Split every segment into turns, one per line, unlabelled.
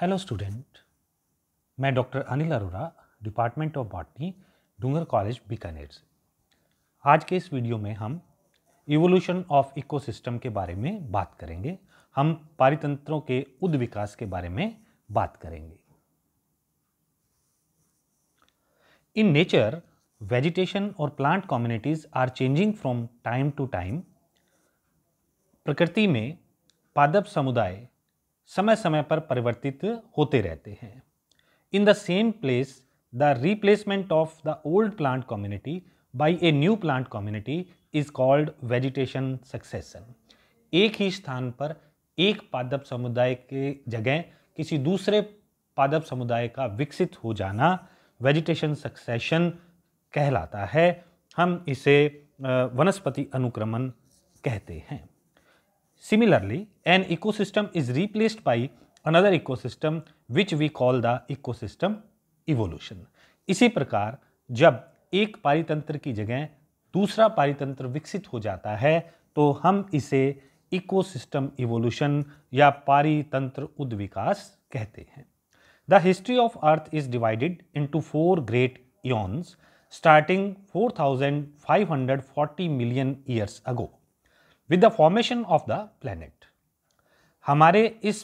Hello student मैं doctor Anil Arora department of botany Dungar college Bikaner से आज के इस वीडियो में हम इवोल्यूशन ऑफ इकोसिस्टम के बारे में बात करेंगे हम पारितंत्रों के उद विकास के बारे में बात करेंगे इन नेचर वेजिटेशन और plant communities are changing from time to time प्रकृति में पादप समुदाय समय समय पर परिवर्तित होते रहते हैं in the same place the replacement of the old plant community by a new plant community is called vegetation succession एक ही स्थान पर एक पादप समुदाय के जगह किसी दूसरे पादप समुदाय का विकसित हो जाना वेजिटेशन सक्सेशन कहलाता है हम इसे वनस्पति अनुक्रमण कहते हैं Similarly, an ecosystem is replaced by another ecosystem which we call the ecosystem evolution. इसी प्रकार जब एक पारितंत्र की जगह दूसरा पारितंत्र विकसित हो जाता है तो हम इसे इकोसिस्टम इवोल्यूशन या पारितंत्र उद्विकास कहते हैं the history of earth is divided into four great इons starting 4540 million years ago. With the formation of the planet हमारे इस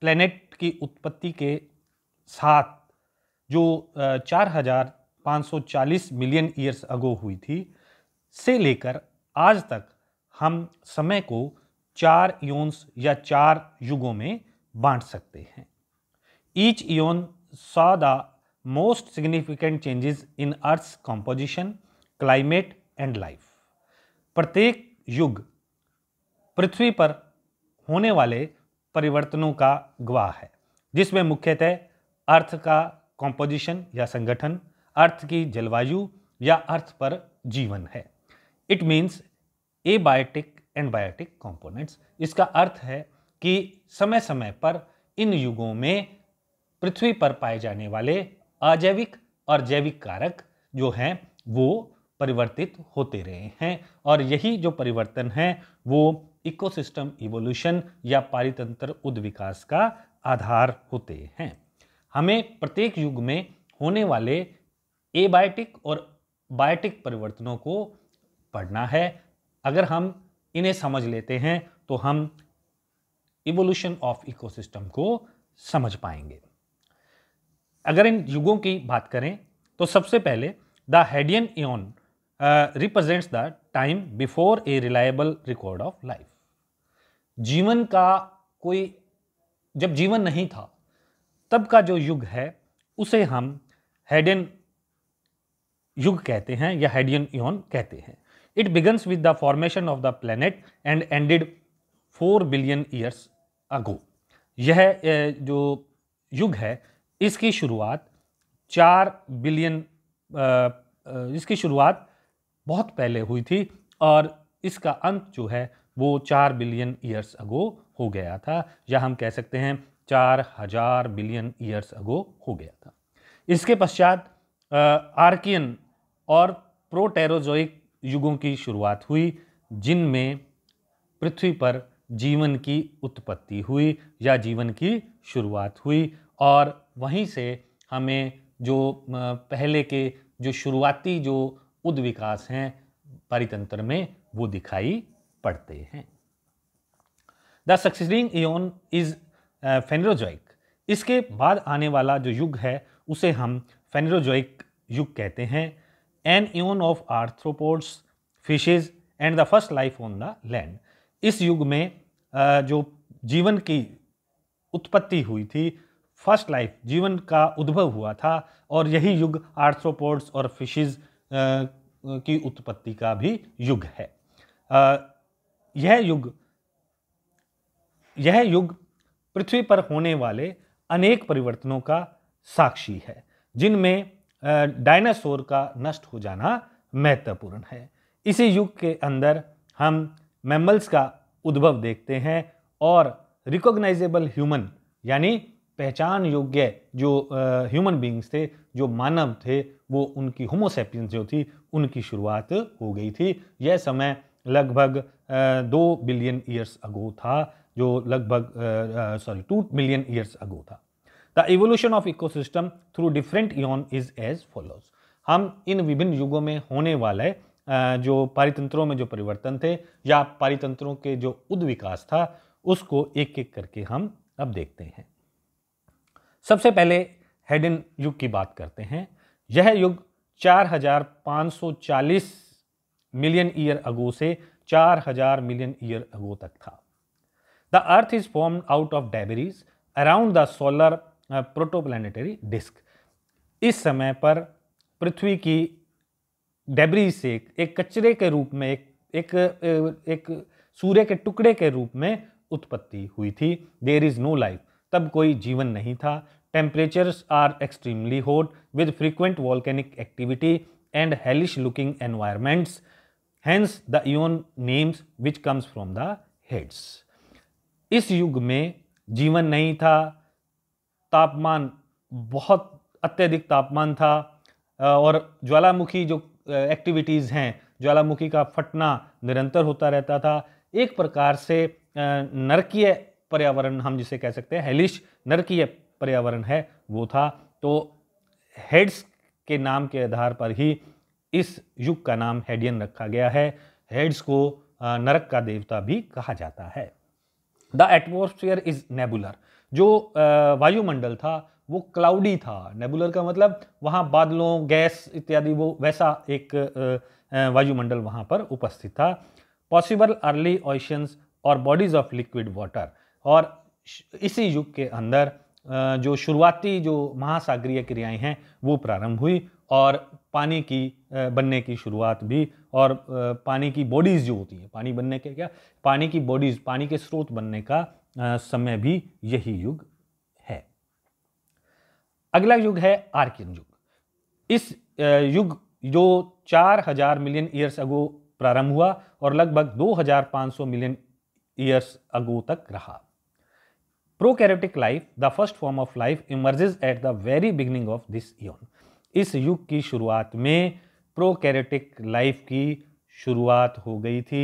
प्लैनेट की उत्पत्ति के साथ जो चार हजार मिलियन ईयर्स अगो हुई थी से लेकर आज तक हम समय को चार योन्स या चार युगों में बांट सकते हैं each eon saw the most significant changes in earth composition climate and life प्रत्येक युग पृथ्वी पर होने वाले परिवर्तनों का गवाह है जिसमें मुख्यतः अर्थ का कॉम्पोजिशन या संगठन अर्थ की जलवायु या अर्थ पर जीवन है it means abiotic and biotic components इसका अर्थ है कि समय समय पर इन युगों में पृथ्वी पर पाए जाने वाले अजैविक और जैविक कारक जो हैं वो परिवर्तित होते रहे हैं और यही जो परिवर्तन है वो इकोसिस्टम इवोल्यूशन या पारितंत्र उद्विकास का आधार होते हैं हमें प्रत्येक युग में होने वाले एबायोटिक और बायोटिक परिवर्तनों को पढ़ना है अगर हम इन्हें समझ लेते हैं तो हम इवोल्यूशन ऑफ इकोसिस्टम को समझ पाएंगे अगर इन युगों की बात करें तो सबसे पहले the Hadean eon represents the time before a reliable record of life जीवन का कोई जब जीवन नहीं था तब का जो युग है उसे हम हेडन युग कहते हैं या हेडियन योन कहते हैं it begins with the formation of the planet and ended four billion years ago यह uh, जो युग है इसकी शुरुआत चार बिलियन uh, uh, इसकी शुरुआत बहुत पहले हुई थी और इसका अंत जो है वो चार बिलियन ईयर्स अगो हो गया था या हम कह सकते हैं चार हजार बिलियन ईयर्स अगो हो गया था इसके पश्चात आर्कियन और प्रोटेरोजोइक युगों की शुरुआत हुई जिनमें पृथ्वी पर जीवन की उत्पत्ति हुई या जीवन की शुरुआत हुई और वहीं से हमें जो पहले के जो शुरुआती जो उद्विकास हैं परितंत्र में वो दिखाई पड़ते हैं द सक्सेसिंग इन इज फेनरोजोइक इसके बाद आने वाला जो युग है उसे हम फेनरोजोइक युग कहते हैं an eon of arthropods fishes and the first life on the land इस युग में uh, जो जीवन की उत्पत्ति हुई थी फर्स्ट लाइफ जीवन का उद्भव हुआ था और यही युग आर्थ्रोपोड्स और फिशेज की उत्पत्ति का भी युग है यह युग यह युग पृथ्वी पर होने वाले अनेक परिवर्तनों का साक्षी है जिनमें डायनासोर का नष्ट हो जाना महत्वपूर्ण है इसी युग के अंदर हम मैमल्स का उद्भव देखते हैं और रिकॉग्नाइजेबल ह्यूमन यानी पहचान योग्य जो ह्यूमन बींग्स थे जो मानव थे वो उनकी होमोसेपियंस जो थी उनकी शुरुआत हो गई थी यह समय लगभग दो बिलियन ईयर्स अगो था जो लगभग sorry two billion years ago था the evolution of ecosystem through different eon is as follows हम इन विभिन्न युगों में होने वाले जो पारितंत्रों में जो परिवर्तन थे या पारितंत्रों के जो उद्विकास था उसको एक एक करके हम अब देखते हैं सबसे पहले हेडन युग की बात करते हैं यह युग 4540 मिलियन ईयर अगो से 4000 मिलियन ईयर अगो तक था the earth is form out of debris around the solar protoplanetary disc इस समय पर पृथ्वी की डेबरी से एक कचरे के रूप में एक एक, uh, एक सूर्य के टुकड़े के रूप में उत्पत्ति हुई थी देर इज़ नो लाइफ तब कोई जीवन नहीं था temperatures are extremely hot with frequent volcanic activity and hellish looking environments hence the ion names which comes from the heads इस युग में जीवन नहीं था तापमान बहुत अत्यधिक तापमान था और ज्वालामुखी जो एक्टिविटीज़ हैं ज्वालामुखी का फटना निरंतर होता रहता था एक प्रकार से नरकीय पर्यावरण हम जिसे कह सकते हैं हेलिश नरकीय पर्यावरण है वो था तो हेड्स के नाम के आधार पर ही इस युग का नाम हेडियन रखा गया है हेड्स को नरक का देवता भी कहा जाता है द एटमोसफियर इज़ नेबुलर जो वायुमंडल था वो क्लाउडी था नेबुलर का मतलब वहाँ बादलों गैस इत्यादि वो वैसा एक वायुमंडल वहाँ पर उपस्थित था पॉसिबल अर्ली ऑशंस और बॉडीज ऑफ लिक्विड वाटर और इसी युग के अंदर जो शुरुआती जो महासागरीय क्रियाएं हैं वो प्रारंभ हुई और पानी की बनने की शुरुआत भी और पानी की बॉडीज़ जो होती हैं पानी बनने के क्या पानी की बॉडीज़ पानी के स्रोत बनने का समय भी यही युग है अगला युग है आर्कियन युग इस युग जो 4000 मिलियन ईयर्स अगो प्रारंभ हुआ और लगभग 2500 मिलियन ईयर्स अगो तक रहा Prokaryotic life the first form of life emerges at the very beginning of this eon इस युग की शुरुआत में प्रोकैरियोटिक लाइफ की शुरुआत हो गई थी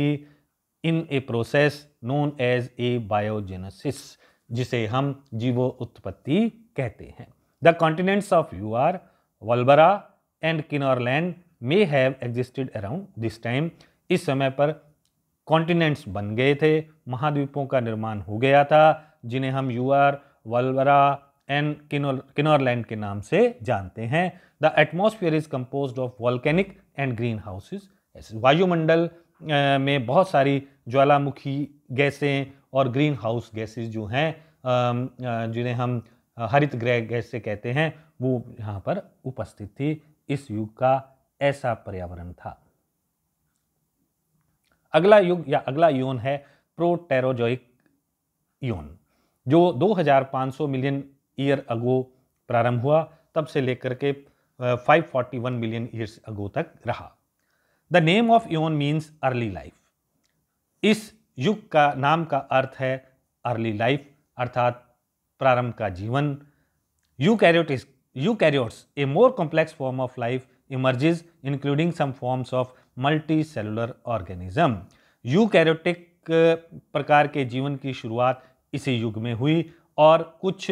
in a process known as abiogenesis जिसे हम जीवो उत्पत्ति कहते हैं the continents of Ur Vaalbara and Kenorland may have existed around this time इस समय पर कॉन्टिनेंट्स बन गए थे महाद्वीपों का निर्माण हो गया था जिन्हें हम यूआर वलवरा एंड किनोरलैंड के नाम से जानते हैं the atmosphere is compose of volcanic and green houses वायुमंडल में बहुत सारी ज्वालामुखी गैसें और ग्रीन हाउस गैसेज जो हैं जिन्हें हम हरित ग्रह गैस से कहते हैं वो यहाँ पर उपस्थित थी इस युग का ऐसा पर्यावरण था अगला युग या अगला यून है प्रोटेरोजोइक यून जो 2500 मिलियन ईयर अगो प्रारंभ हुआ तब से लेकर के 541 मिलियन ईयर्स अगो तक रहा the name of eon means early life इस युग का नाम का अर्थ है अर्ली लाइफ अर्थात प्रारंभ का जीवन यू eukaryotes a more complex form of life emerges including some forms of multicellular organism eukaryotic प्रकार के जीवन की शुरुआत इसी युग में हुई और कुछ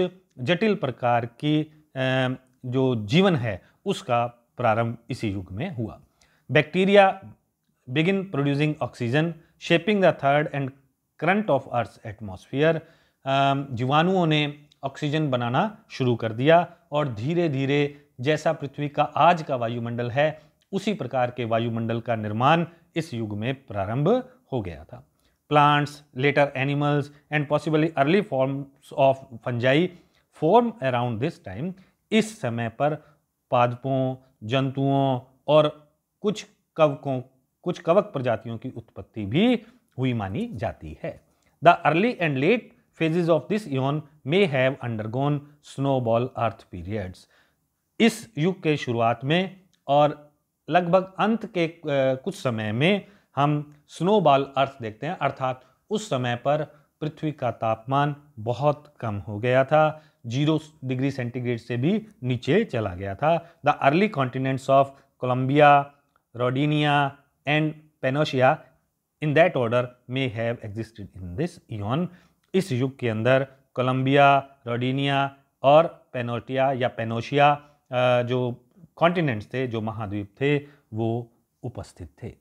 जटिल प्रकार की uh, जो जीवन है उसका प्रारंभ इसी युग में हुआ bacteria begin producing oxygen shaping the third and current of earth atmosphere जीवाणुओं ने ऑक्सीजन बनाना शुरू कर दिया और धीरे धीरे जैसा पृथ्वी का आज का वायुमंडल है उसी प्रकार के वायुमंडल का निर्माण इस युग में प्रारंभ हो गया था plants later animals and possibly early forms of fungi form around this time इस समय पर पादपों जंतुओं और कुछ कवकों कुछ कवक प्रजातियों की उत्पत्ति भी हुई मानी जाती है the early and late phases of this eon may have undergone snowball earth periods इस युग के शुरुआत में और लगभग अंत के कुछ समय में हम स्नोबॉल अर्थ देखते हैं अर्थात उस समय पर पृथ्वी का तापमान बहुत कम हो गया था जीरो डिग्री सेंटीग्रेड से भी नीचे चला गया था the early continents of Columbia Rodinia and Pannotia in that order may have existed in this eon इस युग के अंदर कोलंबिया रोडीनिया और पेनोटिया या पेनोशिया जो कॉन्टिनेंट्स थे जो महाद्वीप थे वो उपस्थित थे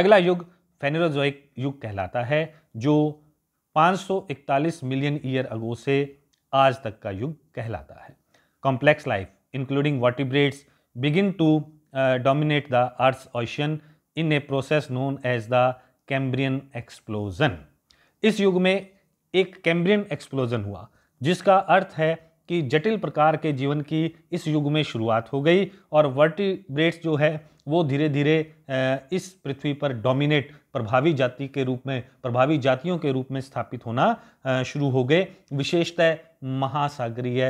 अगला युग फेनेरोजोइक युग कहलाता है जो 541 मिलियन ईयर अगो से आज तक का युग कहलाता है complex life including vertebrates begin to dominate the earth ocean in a process known as the Cambrian explosion इस युग में एक कैम्ब्रियन एक्सप्लोजन हुआ जिसका अर्थ है कि जटिल प्रकार के जीवन की इस युग में शुरुआत हो गई और वर्टिब्रेट्स जो है वो धीरे धीरे इस पृथ्वी पर डोमिनेट प्रभावी जाति के रूप में प्रभावी जातियों के रूप में स्थापित होना शुरू हो गए विशेषतः महासागरीय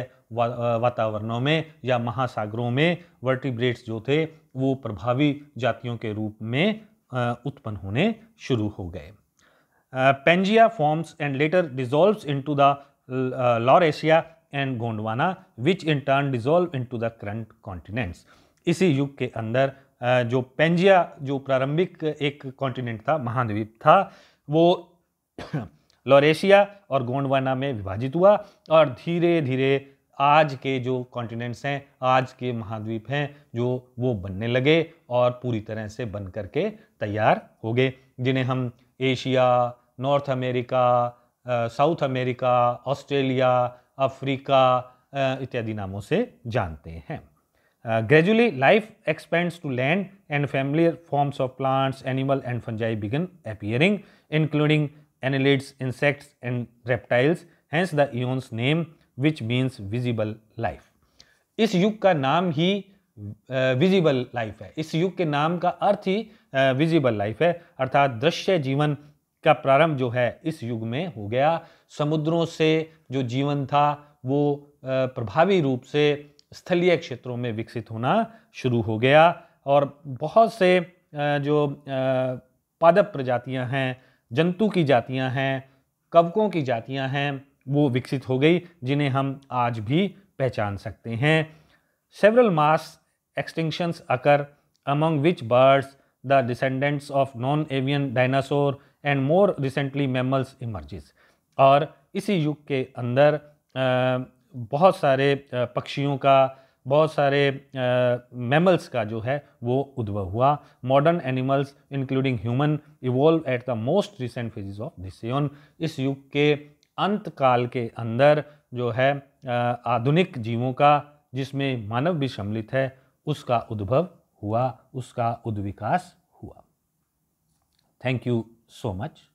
वातावरणों में या महासागरों में वर्टिब्रेट्स जो थे वो प्रभावी जातियों के रूप में उत्पन्न होने शुरू हो गए Pangaea forms and later dissolves into the Laurasia and Gondwana which in turn dissolve into the current continents इसी युग के अंदर जो पेंजिया जो प्रारंभिक एक कॉन्टिनेंट था महाद्वीप था वो लॉरेशिया और गोंडवाना में विभाजित हुआ और धीरे धीरे आज के जो कॉन्टिनेंट्स हैं आज के महाद्वीप हैं जो वो बनने लगे और पूरी तरह से बन करके तैयार हो गए जिन्हें हम Asia North America South America Australia Africa इत्यादि नामों से जानते हैं gradually life expands to land and familiar forms of plants animal and fungi began appearing including annelids insects and reptiles hence the eon's name which means visible life इस युग का नाम ही visible life है इस युग के नाम का अर्थ ही विजिबल लाइफ है अर्थात दृश्य जीवन का प्रारंभ जो है इस युग में हो गया समुद्रों से जो जीवन था वो प्रभावी रूप से स्थलीय क्षेत्रों में विकसित होना शुरू हो गया और बहुत से जो पादप प्रजातियां हैं जंतु की जातियां हैं कवकों की जातियां हैं वो विकसित हो गई जिन्हें हम आज भी पहचान सकते हैं several mass extinctions occur among which birds the descendants of non avian dinosaur and more recently mammals emerges और इसी युग के अंदर बहुत सारे पक्षियों का बहुत सारे मेमल्स का जो है वो उद्भव हुआ modern animals including human evolve at the most recent phases of this eon इस युग के अंत काल के अंदर जो है आधुनिक जीवों का जिसमें मानव भी सम्मिलित है उसका उद्भव हुआ उसका उद्विकास हुआ थैंक यू so much.